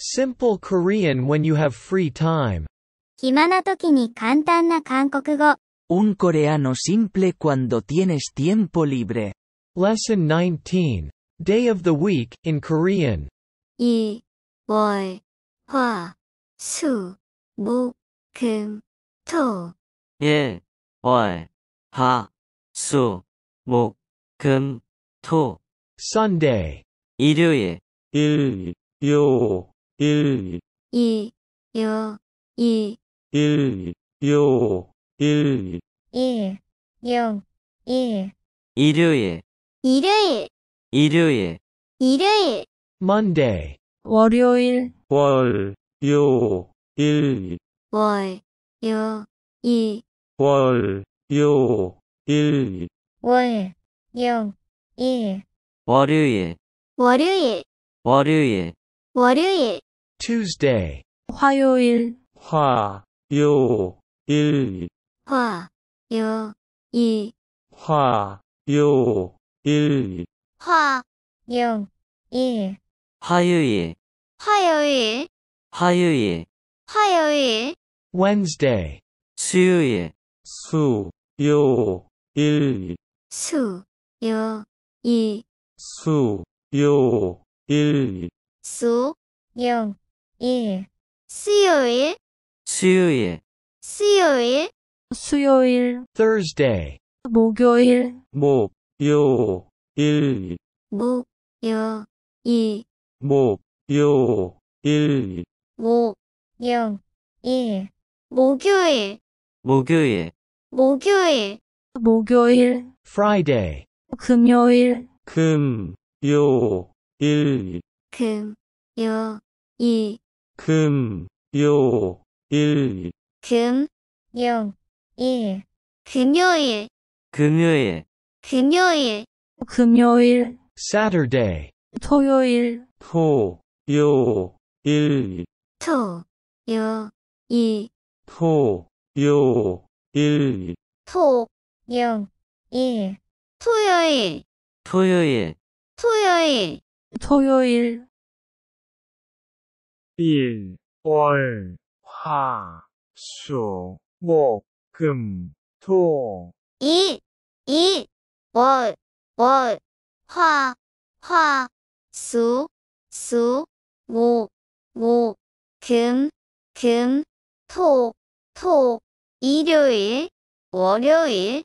Simple Korean when you have free time. 暇な時に簡単な韓国語。Un coreano simple cuando tienes tiempo libre. Lesson 19. Day of the week, in Korean. い、월、 화、 수、 목、 금、 토. 1, 월, 하, 수, 목, 금, 토. Sunday. 일요일. 일, 일, 이, 요, 이, 일, 요, 일, 일, 요, 일. 일요일, 일요일, 일요일, 일요일, Monday, 월요일, 월, 요, 일, 월, 요, 일 월, 요, 일, 월, 요, 일. 월요일, 월요일, 월요일, 월요일, Tuesday. 화요일. 화요일. 화요일. 화요일. 화요일. 화요일. 화요일. 화요일. 화요일. Wednesday. 수요일. 수요일. 수요일. 수요일. 수요일. 일 수요일 수요일 수요일 수요일 Thursday 목요일 목요일 목요일 목요일 목요일 목요일 목요일 목요일 목요일 Friday 금요일 금요일 금요일 금, 요, 일. 금, 요, 일. 금요일, 금요일, 금요일, 금요일, Saturday, 토요일, 토, 요, 일. 토, 요, 일. 토, 요, 일. 토, 요, 일. 토요일, 토요일, 토요일, 토요일, 일, 월, 화, 수, 목, 금, 토. 일, 일, 월, 월, 화, 화, 수, 수, 목, 목, 금, 금, 토, 토, 일요일, 월요일,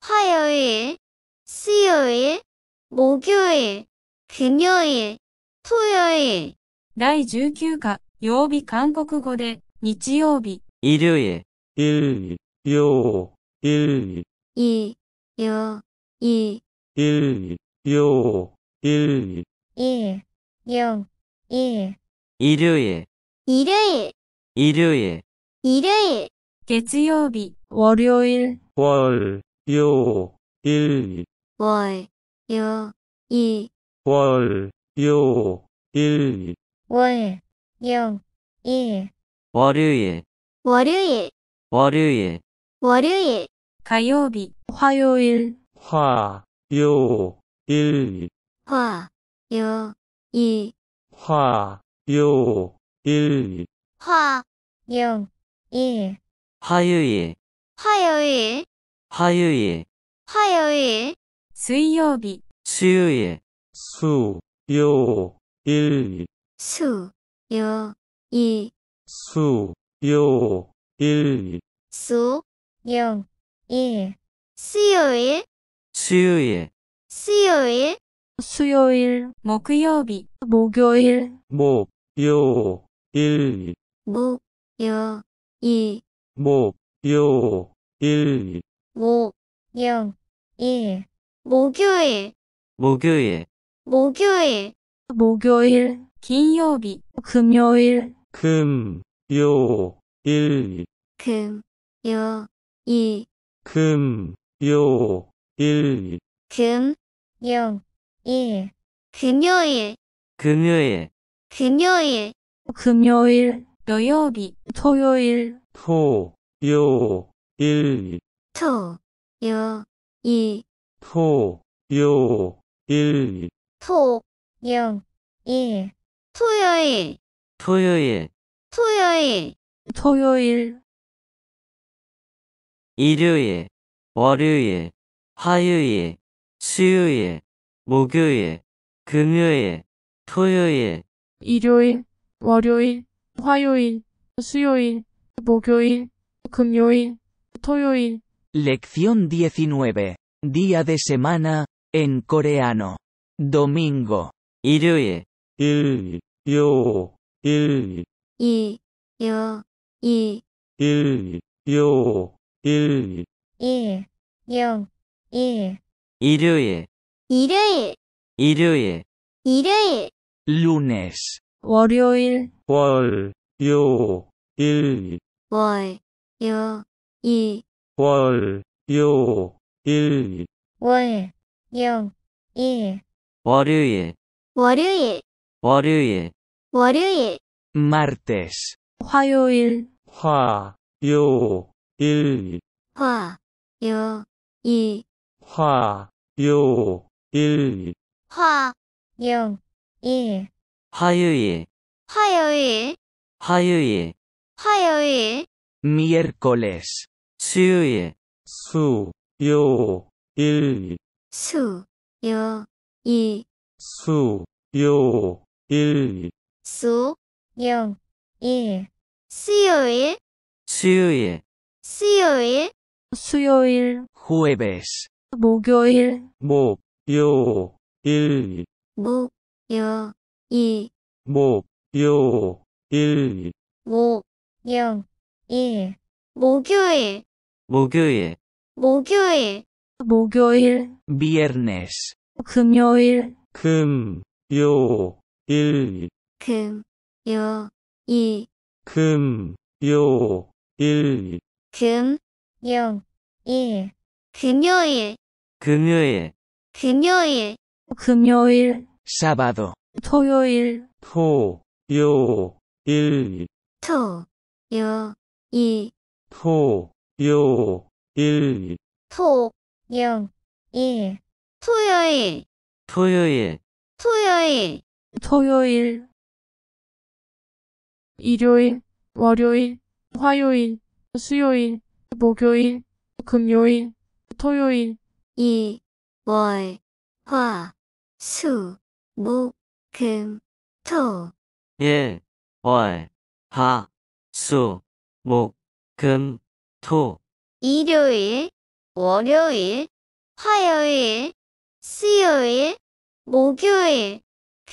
화요일, 수요일, 목요일, 금요일, 토요일. 第19課、曜日韓国語で、日曜日。イルイ。イルイ。ヨー。イルイ。い。ヨー。イ。イルイ。ヨー。い。ルイ。イ。ヨー。イ。いるイ。イルイ。イルイ。イルイ。月曜日。ワリオイル。ワール。ヨー。イルイ。ワール。ヨー。イ。ワール。ヨー。イルイ。 월, 영, 일. 월요일, 월요일, 월요일, 월요일, 가요비, 화요일, 화, 요, 일, 화, 요, 일, 화, 요, 일, 화, 영, 일. 화요일, 화요일, 화요일, 화요일, 수요일 수요일, 수, 요, 일, 수, 요, 이. 수, 요, 일. 수, 용, 일. 수요일. 수요일. 수요일. 수요일, 목요일. 목요일. 목, 요, 일. 목, 요, 이. 목, 요, 일. 목, 용, 일. 목요일. 목요일. 목요일. 목요일. 金曜日、 금요일, 금, 요, 일, く、よ、い、 금, 요, 일, 금, 요, 일. 금요일, 금요일, 금요일, 금요일, 土曜日、 토요일, 토, 요, 일, 토, 요, 이, 토, 요, 일, 토, 요, 일. 토요일 토요일 토요일 토요일 일요일 월요일 화요일 수요일 목요일 금요일 토요일 일요일 월요일 화요일 수요일 목요일 금요일 토요일 Lección 19. Día de semana, en coreano. Domingo. 일요일 일, 요, 일, 일 요, 일 일, 요, 일, 일, 요, 일, 일요일, 일요일, 일요일, 일요일, 일요일일요일일요일일 요, 일, 일 요, 일일 요, 일, 일 요, 일, 일요일일요일 월요일 월요일 martes 화요일 화, 요, 일, 화, 요, 일 화, 요, 일, 화, 요, 일 화요일 화요일 화요일 화요일 miércoles 수요일 수, 요, 일, 수, 요, 일 수, 요, 일, 수, 영, 일. 수요일, 수요일, 수요일, 수요일, j 에베스 목요일, 목, 요, 일, 목, 요, 일, 목, 요, 일, 목, 영, 일. 목요일, 목요일, 목요일, 목요일, v i e r n 금요일, 금, 요, 일, 금, 요, 일. 금, 요, 일, 금, 요, 일, 금요일, 금요일, 금요일, 금요일, 사바도. a d o 토요일, 토, 요, 일, 토, 요, 일. 토, 요, 일, 토, 요, 일, 토요일, 토요일, 토요일, 토요일 일요일 월요일 화요일 수요일 목요일 금요일 토요일 일월화 수 목 금토일월화 수 목 금토 일요일 월요일 화요일 수요일 목요일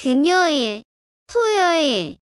금요일, 토요일,